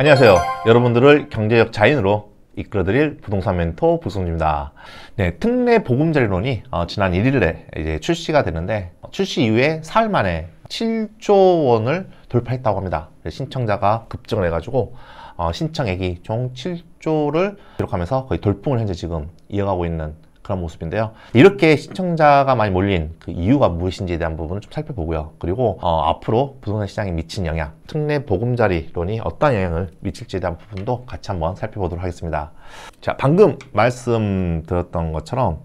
안녕하세요. 여러분들을 경제적 자인으로 이끌어드릴 부동산 멘토 부승주입니다. 네, 특례 보금자리론이 어, 지난 1일에 이제 출시가 되는데 어, 출시 이후에 사흘 만에 7조 원을 돌파했다고 합니다. 신청자가 급증을 해가지고 어, 신청액이 총 7조를 기록하면서 거의 돌풍을 현재 지금 이어가고 있는 그런 모습인데요. 이렇게 시청자가 많이 몰린 그 이유가 무엇인지에 대한 부분을 좀 살펴보고요. 그리고 어, 앞으로 부동산 시장에 미친 영향, 특례 보금자리론이 어떤 영향을 미칠지에 대한 부분도 같이 한번 살펴보도록 하겠습니다. 자, 방금 말씀드렸던 것처럼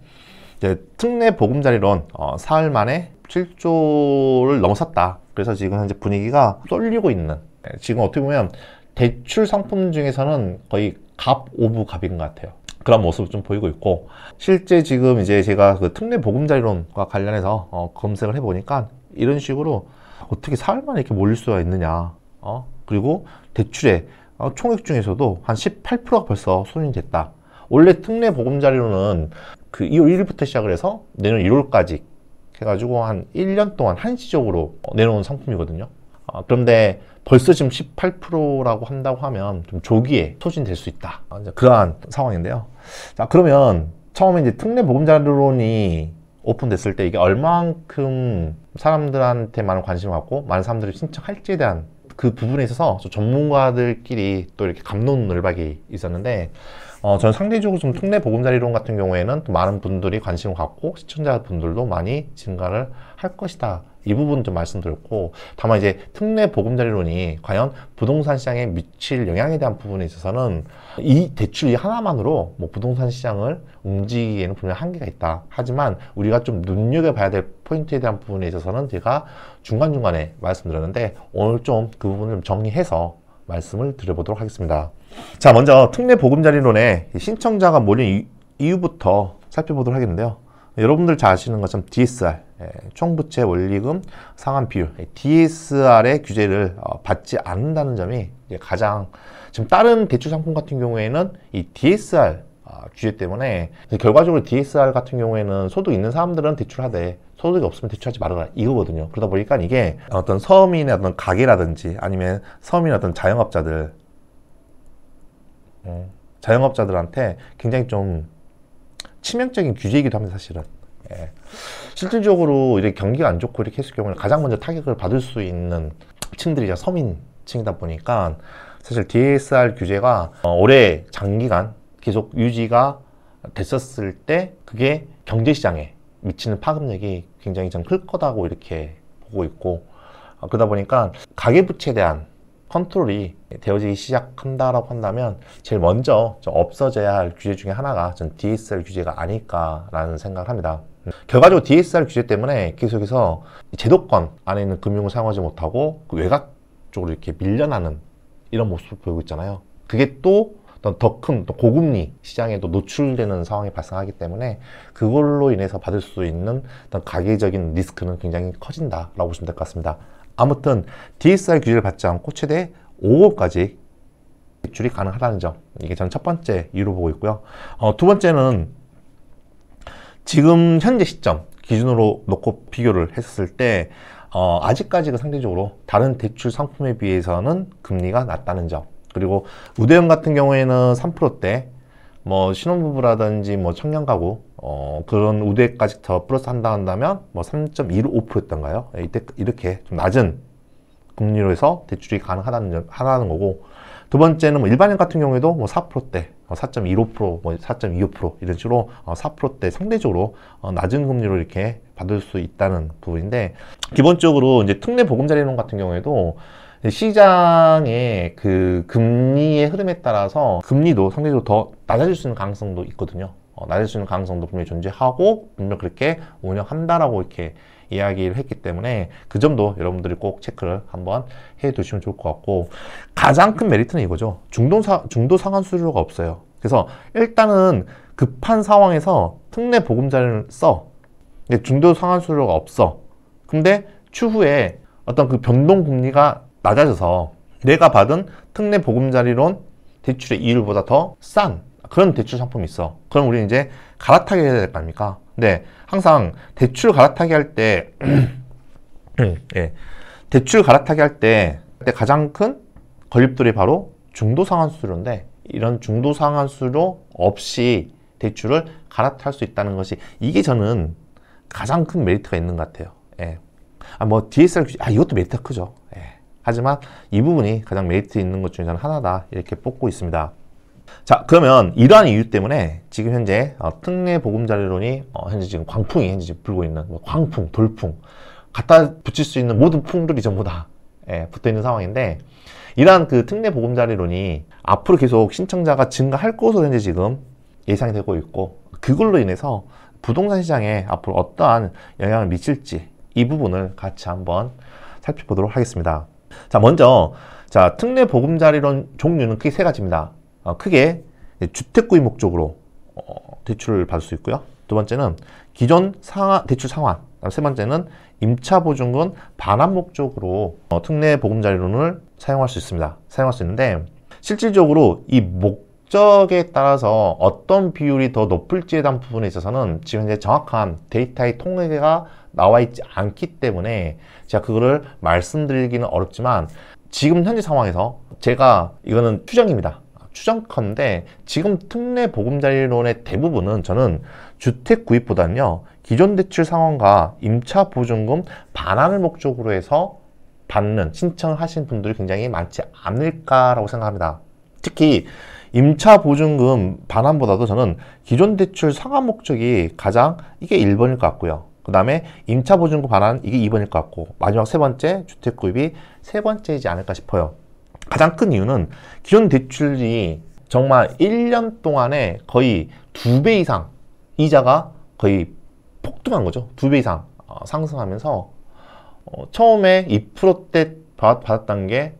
특례 보금자리론 어, 사흘 만에 7조를 넘어섰다. 그래서 지금 현재 분위기가 쏠리고 있는 네, 지금 어떻게 보면 대출 상품 중에서는 거의 갑 오브 갑인 것 같아요. 그런 모습을 좀 보이고 있고 실제 지금 이제 제가 그 특례 보금자리론과 관련해서 어, 검색을 해보니까 이런 식으로 어떻게 사흘만 이렇게 몰릴 수가 있느냐 어? 그리고 대출의 어, 총액 중에서도 한 18%가 벌써 소진됐다 원래 특례 보금자리론은 그 2월 1일부터 시작을 해서 내년 1월까지 해가지고 한 1년 동안 한시적으로 내놓은 상품이거든요 어, 그런데 벌써 지금 18%라고 한다고 하면 좀 조기에 소진될 수 있다. 아, 그러한 상황인데요. 자, 그러면 처음에 이제 특례 보금자료론이 오픈됐을 때 이게 얼만큼 사람들한테 많은 관심을 갖고 많은 사람들이 신청할지에 대한 그 부분에 있어서 전문가들끼리 또 이렇게 감론을박이 있었는데 어, 저는 상대적으로 좀 특례 보금자리론 같은 경우에는 또 많은 분들이 관심을 갖고 시청자분들도 많이 증가를 할 것이다 이 부분 좀 말씀드렸고 다만 이제 특례 보금자리론이 과연 부동산 시장에 미칠 영향에 대한 부분에 있어서는 이 대출 이 하나만으로 뭐 부동산 시장을 움직이기에는 분명 한계가 있다. 하지만 우리가 좀 눈여겨봐야 될 포인트에 대한 부분에 있어서는 제가 중간중간에 말씀드렸는데 오늘 좀 그 부분을 정리해서 말씀을 드려보도록 하겠습니다. 자, 먼저 특례 보금자리론의 신청자가 몰린 이유부터 살펴보도록 하겠는데요. 여러분들 잘 아시는 것처럼 DSR, 예, 총부채 원리금 상환 비율, DSR의 규제를 어, 받지 않는다는 점이 가장 지금 다른 대출 상품 같은 경우에는 이 DSR 어, 규제 때문에 결과적으로 DSR 같은 경우에는 소득 있는 사람들은 대출하되 소득이 없으면 대출하지 말아라 이거거든요 그러다 보니까 이게 어떤 서민의 어떤 가게라든지 아니면 서민의 어떤 자영업자들 음, 자영업자들한테 굉장히 좀 치명적인 규제이기도 합니다, 사실은. 예. 실질적으로 이렇게 경기가 안 좋고 이렇게 했을 경우는 가장 먼저 타격을 받을 수 있는 층들이 이 서민층이다 보니까 사실 DSR 규제가 어, 올해 장기간 계속 유지가 됐었을 때 그게 경제시장에 미치는 파급력이 굉장히 좀 클 거다고 이렇게 보고 있고 어, 그러다 보니까 가계부채에 대한 컨트롤이 되어지기 시작한다라고 한다면 제일 먼저 없어져야 할 규제 중에 하나가 전 DSR 규제가 아닐까라는 생각을 합니다. 음, 결과적으로 DSR 규제 때문에 계속해서 제도권 안에 있는 금융을 사용하지 못하고 그 외곽 쪽으로 이렇게 밀려나는 이런 모습을 보이고 있잖아요. 그게 또 더 큰 고금리 시장에 도 노출되는 상황이 발생하기 때문에 그걸로 인해서 받을 수 있는 가계적인 리스크는 굉장히 커진다라고 보시면 될 것 같습니다. 아무튼 DSR 규제를 받지 않고 최대 5억까지 대출이 가능하다는 점 이게 저는 첫 번째 이유로 보고 있고요 어, 두 번째는 지금 현재 시점 기준으로 놓고 비교를 했을 때 어, 아직까지는 상대적으로 다른 대출 상품에 비해서는 금리가 낮다는 점 그리고 우대형 같은 경우에는 3%대 뭐 신혼부부라든지 뭐 청년 가구 어 그런 우대까지 더 플러스 한다 한다면 뭐 3.15%였던가요? 이때 이렇게 좀 낮은 금리로 해서 대출이 가능하다는 하다는 거고 두 번째는 뭐 일반인 같은 경우에도 뭐 4%대 4.15%, 뭐4.25% 이런 식으로 4%대 어, 상대적으로 어, 낮은 금리로 이렇게 받을 수 있다는 부분인데 기본적으로 이제 특례 보금자리론 같은 경우에도 네, 시장의 그 금리의 흐름에 따라서 금리도 상대적으로 더 낮아질 수 있는 가능성도 있거든요. 어, 낮질수 있는 가능성도 분명히 존재하고 분명 그렇게 운영한다라고 이렇게 이야기를 했기 때문에 그 점도 여러분들이 꼭 체크를 한번 해 두시면 좋을 것 같고 가장 큰 메리트는 이거죠. 중도, 사, 중도 상환 수수료가 없어요. 그래서 일단은 급한 상황에서 특례 보금자리를 써. 근데 중도 상환 수수료가 없어. 근데 추후에 어떤 그 변동 금리가 낮아져서 내가 받은 특례 보금자리론 대출의 이율보다 더 싼 그런 대출 상품이 있어. 그럼 우리는 이제 갈아타기 해야 될 거 아닙니까? 근데 네. 항상 대출 갈아타기 할 때, 네, 예. 대출 갈아타기 할 때, 때 가장 큰 건립들이 바로 중도상환수료인데, 이런 중도상환수료 없이 대출을 갈아탈 수 있다는 것이, 이게 저는 가장 큰 메리트가 있는 것 같아요. 예. 아, 뭐, DSR 규제, 아, 이것도 메리트가 크죠. 예. 하지만 이 부분이 가장 메리트 있는 것 중에 하나다 이렇게 뽑고 있습니다. 자 그러면 이러한 이유 때문에 지금 현재 어, 특례 보금자리론이 어, 현재 지금 광풍이 현재 지금 불고 있는 뭐 광풍, 돌풍 갖다 붙일 수 있는 모든 풍들이 전부 다 예, 붙어 있는 상황인데 이러한 그 특례 보금자리론이 앞으로 계속 신청자가 증가할 것으로 현재 지금 예상이 되고 있고 그걸로 인해서 부동산 시장에 앞으로 어떠한 영향을 미칠지 이 부분을 같이 한번 살펴보도록 하겠습니다. 자, 먼저 자, 특례 보금자리론 종류는 크게 세 가지입니다. 어, 크게 주택구입 목적으로 어, 대출을 받을 수 있고요. 두 번째는 기존 상하, 대출 상환. 세 번째는 임차 보증금 반환 목적으로 어, 특례 보금자리론을 사용할 수 있습니다. 사용할 수 있는데 실질적으로 이 목, 목적에 따라서 어떤 비율이 더 높을지에 대한 부분에 있어서는 지금 이제 정확한 데이터의 통계가 나와 있지 않기 때문에 제가 그거를 말씀드리기는 어렵지만 지금 현재 상황에서 제가 이거는 추정입니다. 추정컨대 지금 특례 보금자리론의 대부분은 저는 주택 구입보다는요 기존 대출 상황과 임차 보증금 반환을 목적으로 해서 받는 신청하신 분들이 굉장히 많지 않을까라고 생각합니다. 특히 임차 보증금 반환보다도 저는 기존 대출 상환 목적이 가장 이게 1번일 것 같고요. 그 다음에 임차 보증금 반환 이게 2번일 것 같고 마지막 세 번째 주택 구입이 세 번째이지 않을까 싶어요. 가장 큰 이유는 기존 대출이 정말 1년 동안에 거의 두 배 이상 이자가 거의 폭등한 거죠. 두 배 이상 어, 상승하면서 어, 처음에 2%대 받았던 게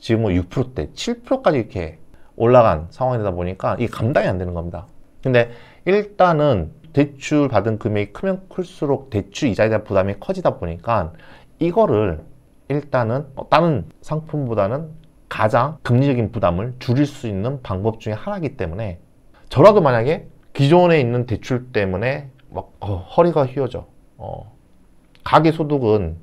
지금 뭐 6%대, 7%까지 이렇게 올라간 상황이다 보니까 이게 감당이 안 되는 겁니다. 근데 일단은 대출 받은 금액이 크면 클수록 대출 이자에 대한 부담이 커지다 보니까 이거를 일단은 뭐 다른 상품보다는 가장 금리적인 부담을 줄일 수 있는 방법 중에 하나이기 때문에 저라도 만약에 기존에 있는 대출 때문에 막 어, 허리가 휘어져 어, 가계 소득은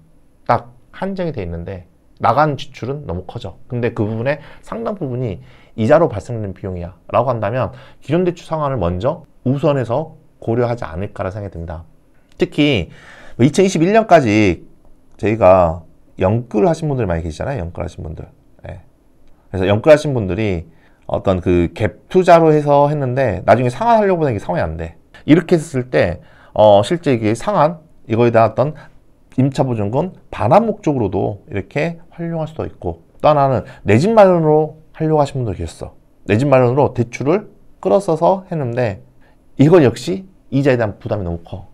딱 한정이 돼 있는데 나간 지출은 너무 커져. 근데 그부분에 상당 부분이 이자로 발생되는 비용이야 라고 한다면 기존 대출 상환을 먼저 우선해서 고려하지 않을까라 생각이 듭니다. 특히 2021년까지 뭐 저희가 연끌 하신 분들 많이 계시잖아요. 연끌 하신 분들. 네. 그래서 연끌 하신 분들이 어떤 그 갭 투자로 해서 했는데 나중에 상환하려고 하는 게 상환이 안 돼. 이렇게 했을 때 어, 실제 이게 상환 이거에 대한 어떤 임차 보증금 반환 목적으로도 이렇게 활용할 수도 있고 또 하나는 내 집 마련으로 활용 하신 분도 계셨어. 내 집 마련으로 대출을 끌어써서 했는데 이거 역시 이자에 대한 부담이 너무 커.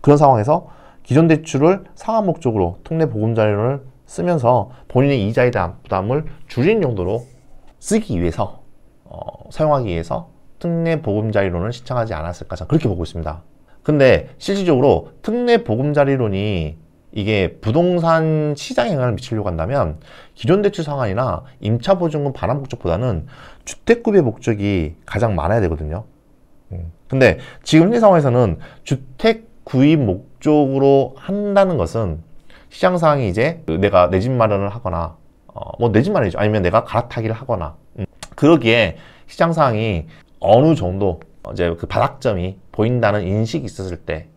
그런 상황에서 기존 대출을 상환 목적으로 특례 보금자리론을 쓰면서 본인의 이자에 대한 부담을 줄인 용도로 쓰기 위해서 어, 사용하기 위해서 특례 보금자리론을 신청하지 않았을까 저 그렇게 보고 있습니다. 근데 실질적으로 특례 보금자리론이 이게 부동산 시장에 영향을 미치려고 한다면 기존 대출 상환이나 임차 보증금 반환 목적보다는 주택구입의 목적이 가장 많아야 되거든요. 음. 근데 지금 현재 상황에서는 주택 구입 목적으로 한다는 것은 시장 상황이 이제 내가 내 집 마련을 하거나 어, 뭐내 집 마련이죠. 아니면 내가 갈아타기를 하거나 음. 그러기에 시장 상황이 어느 정도 이제 그 바닥점이 보인다는 인식이 있었을 때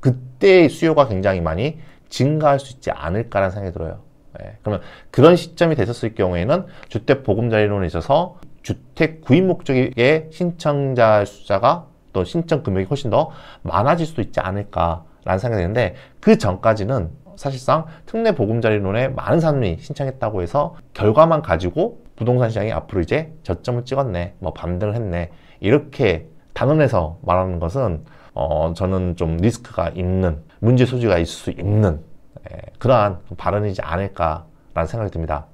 그때 수요가 굉장히 많이 증가할 수 있지 않을까라는 생각이 들어요. 예. 그러면 그런 시점이 됐었을 경우에는 주택 보금자리론에 있어서 주택 구입 목적의 신청자 숫자가 또 신청 금액이 훨씬 더 많아질 수도 있지 않을까라는 생각이 드는데 그 전까지는 사실상 특례 보금자리론에 많은 사람이 신청했다고 해서 결과만 가지고 부동산 시장이 앞으로 이제 저점을 찍었네, 뭐 반등을 했네 이렇게 단언해서 말하는 것은 어 저는 좀 리스크가 있는 문제 소지가 있을 수 있는 예, 그러한 발언이지 않을까라는 생각이 듭니다.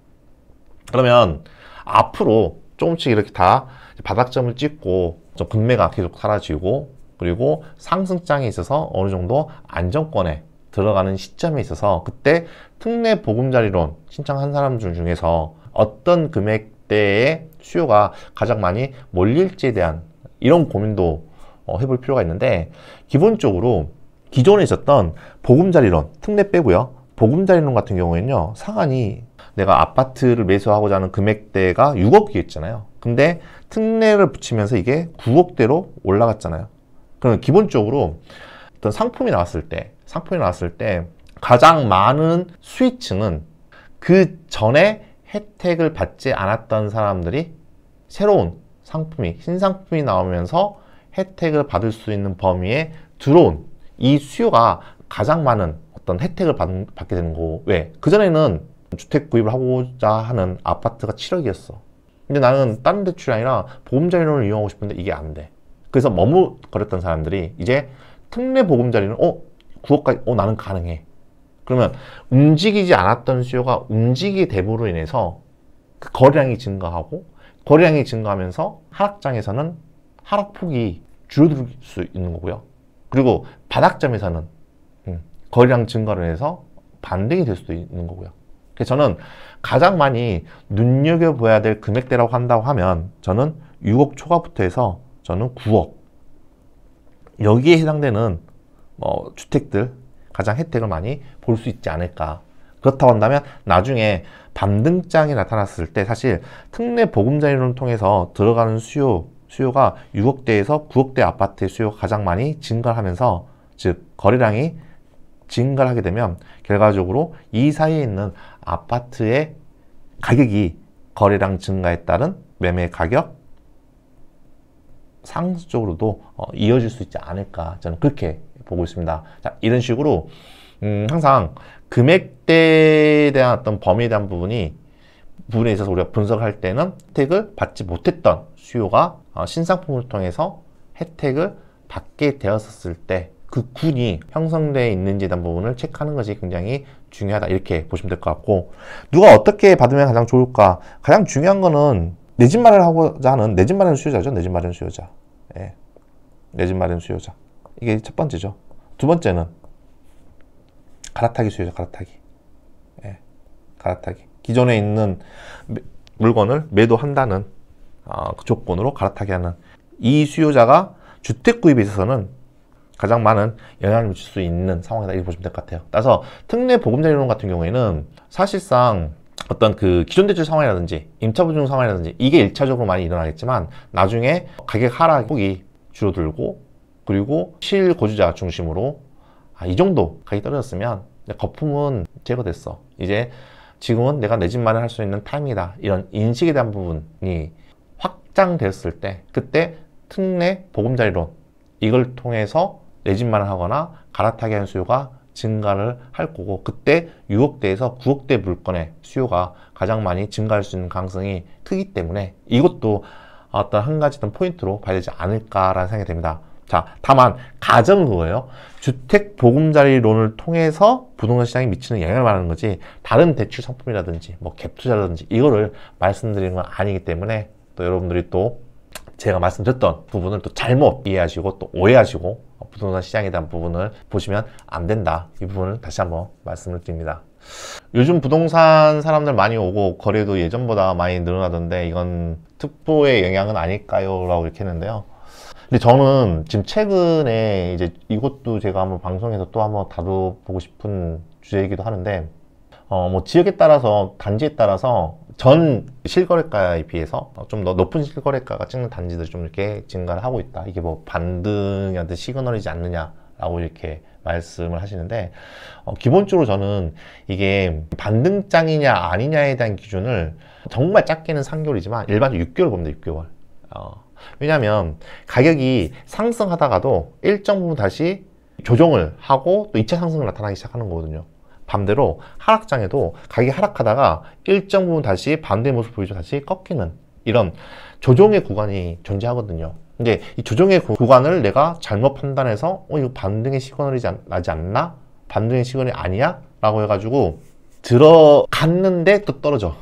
그러면 앞으로 조금씩 이렇게 다 바닥점을 찍고 좀 금매가 계속 사라지고 그리고 상승장에 있어서 어느 정도 안정권에 들어가는 시점에 있어서 그때 특례 보금자리론 신청한 사람 중에서 어떤 금액대의 수요가 가장 많이 몰릴지에 대한 이런 고민도 어, 해볼 필요가 있는데 기본적으로 기존에 있었던 보금자리론, 특례 빼고요. 보금자리론 같은 경우에는요. 상한이 내가 아파트를 매수하고자 하는 금액대가 6억이었잖아요. 근데 특례를 붙이면서 이게 9억대로 올라갔잖아요. 그럼 기본적으로 어떤 상품이 나왔을 때, 상품이 나왔을 때 가장 많은 수익층은 그 전에 혜택을 받지 않았던 사람들이 새로운 상품이, 신상품이 나오면서 혜택을 받을 수 있는 범위에 들어온 이 수요가 가장 많은 어떤 혜택을 받, 받게 되는 거. 왜? 그전에는 주택 구입을 하고자 하는 아파트가 7억이었어. 근데 나는 다른 대출이 아니라 보험자리론을 이용하고 싶은데 이게 안 돼. 그래서 머뭇거렸던 사람들이 이제 특례 보험자리는 어? 9억까지 어 나는 가능해. 그러면 움직이지 않았던 수요가 움직이대됨로 인해서 그 거래량이 증가하고 거래량이 증가하면서 하락장에서는 하락폭이 줄어들 수 있는 거고요. 그리고 바닥점에서는 음, 거래량 증가를 해서 반등이 될 수도 있는 거고요. 그래서 저는 가장 많이 눈여겨봐야 될 금액대라고 한다고 하면 저는 6억 초과부터 해서 저는 9억 여기에 해당되는 뭐 주택들 가장 혜택을 많이 볼 수 있지 않을까 그렇다고 한다면 나중에 반등장이 나타났을 때 사실 특례 보금자리론을 통해서 들어가는 수요 수요가 6억대에서 9억대 아파트의 수요가 가장 많이 증가하면서 즉 거래량이 증가를 하게 되면 결과적으로 이 사이에 있는 아파트의 가격이 거래량 증가에 따른 매매 가격 상수적으로도 어, 이어질 수 있지 않을까 저는 그렇게 보고 있습니다. 자, 이런 식으로 음, 항상 금액대에 대한 어떤 범위에 대한 부분이 부분에 있어서 우리가 분석할 때는 혜택을 받지 못했던 수요가 어, 신상품을 통해서 혜택을 받게 되었을 때 그 군이 형성되어 있는지 단 부분을 체크하는 것이 굉장히 중요하다 이렇게 보시면 될 것 같고 누가 어떻게 받으면 가장 좋을까 가장 중요한 거는 내집 마련 하고자 하는 내 집 마련 수요자죠 내 집 마련 수요자 예. 내집 마련 수요자 이게 첫 번째죠 두 번째는 갈아타기 수요자 갈아타기 예. 갈아타기 기존에 있는 물건을 매도한다는 어, 그 조건으로 갈아타게 하는 이 수요자가 주택 구입에 있어서는 가장 많은 영향을 미칠 수 있는 상황이다 이렇게 보시면 될 것 같아요 따라서 특례 보금자리 론 같은 경우에는 사실상 어떤 그 기존 대출 상황이라든지 임차보증 상황이라든지 이게 일차적으로 많이 일어나겠지만 나중에 가격 하락폭이 줄어들고 그리고 실고주자 중심으로 아, 이 정도 가격이 떨어졌으면 거품은 제거됐어 이제 지금은 내가 내 집 마련할 수 있는 타임이다 이런 인식에 대한 부분이 확장됐을 때 그때 특례 보금자리론 이걸 통해서 내집만 을 하거나 갈아타기 한 수요가 증가를 할 거고 그때 6억대에서 9억대 물건의 수요가 가장 많이 증가할 수 있는 가능성이 크기 때문에 이것도 어떤 한 가지 든 포인트로 봐야 되지 않을까라는 생각이 됩니다. 자, 다만 가정은 그거예요. 주택 보금자리론을 통해서 부동산 시장에 미치는 영향을 말하는 거지 다른 대출 상품이라든지 뭐 갭투자라든지 이거를 말씀드리는 건 아니기 때문에 또 여러분들이 또 제가 말씀드렸던 부분을 또 잘못 이해하시고 또 오해하시고 부동산 시장에 대한 부분을 보시면 안 된다 이 부분을 다시 한번 말씀을 드립니다 요즘 부동산 사람들 많이 오고 거래도 예전보다 많이 늘어나던데 이건 특보의 영향은 아닐까요? 라고 이렇게 했는데요 근데 저는 지금 최근에 이제 이것도 제가 한번 방송에서 또 한번 다뤄보고 싶은 주제이기도 하는데 어, 뭐 지역에 따라서 단지에 따라서 전 실거래가에 비해서 좀 더 높은 실거래가가 찍는 단지들이 좀 이렇게 증가를 하고 있다. 이게 뭐 반등이한테 시그널이지 않느냐라고 이렇게 말씀을 하시는데 어, 기본적으로 저는 이게 반등장이냐 아니냐에 대한 기준을 정말 작게는 3개월이지만 일반적으로 6개월 봅니다. 6개월. 어, 왜냐하면 가격이 상승하다가도 일정 부분 다시 조정을 하고 또 2차 상승을 나타나기 시작하는 거거든요. 반대로 하락장에도 가격이 하락하다가 일정 부분 다시 반대 모습 보이죠. 다시 꺾이는 이런 조정의 구간이 존재하거든요. 근데 이 조정의 구간을 내가 잘못 판단해서 어 이거 반등의 시그널이 나지 않나? 반등의 시그널이 아니야? 라고 해가지고 들어갔는데 또 떨어져.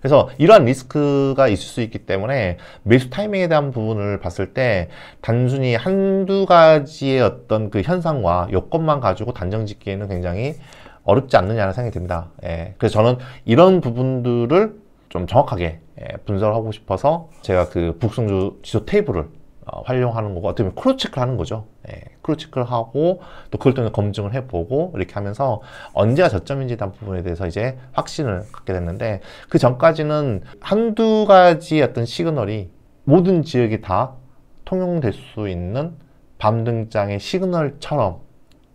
그래서 이러한 리스크가 있을 수 있기 때문에 매수 타이밍에 대한 부분을 봤을 때 단순히 한두 가지의 어떤 그 현상과 여건만 가지고 단정 짓기에는 굉장히 어렵지 않느냐는 생각이 듭니다. 예, 그래서 저는 이런 부분들을 좀 정확하게 예, 분석 하고 싶어서 제가 그 북승주 지수 테이블을 어, 활용하는 거고 어떻게 보면 크로체크를 하는 거죠. 예, 크로체크를 하고 또 그걸 통해 검증을 해보고 이렇게 하면서 언제가 저점인지 단 부분에 대해서 이제 확신을 갖게 됐는데 그 전까지는 한두 가지 어떤 시그널이 모든 지역이 다 통용될 수 있는 밤등장의 시그널처럼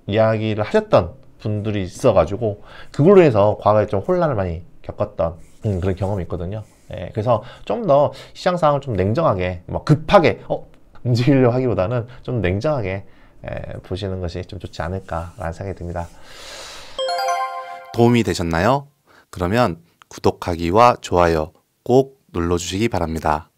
이야기를 하셨던 분들이 있어가지고 그걸로 해서 과거에 좀 혼란을 많이 겪었던 음, 그런 경험이 있거든요. 예, 그래서 좀 더 시장 상황을 좀 냉정하게 막 뭐 급하게 어, 움직이려 하기보다는 좀 냉정하게 예, 보시는 것이 좀 좋지 않을까라는 생각이 듭니다. 도움이 되셨나요? 그러면 구독하기와 좋아요 꼭 눌러주시기 바랍니다.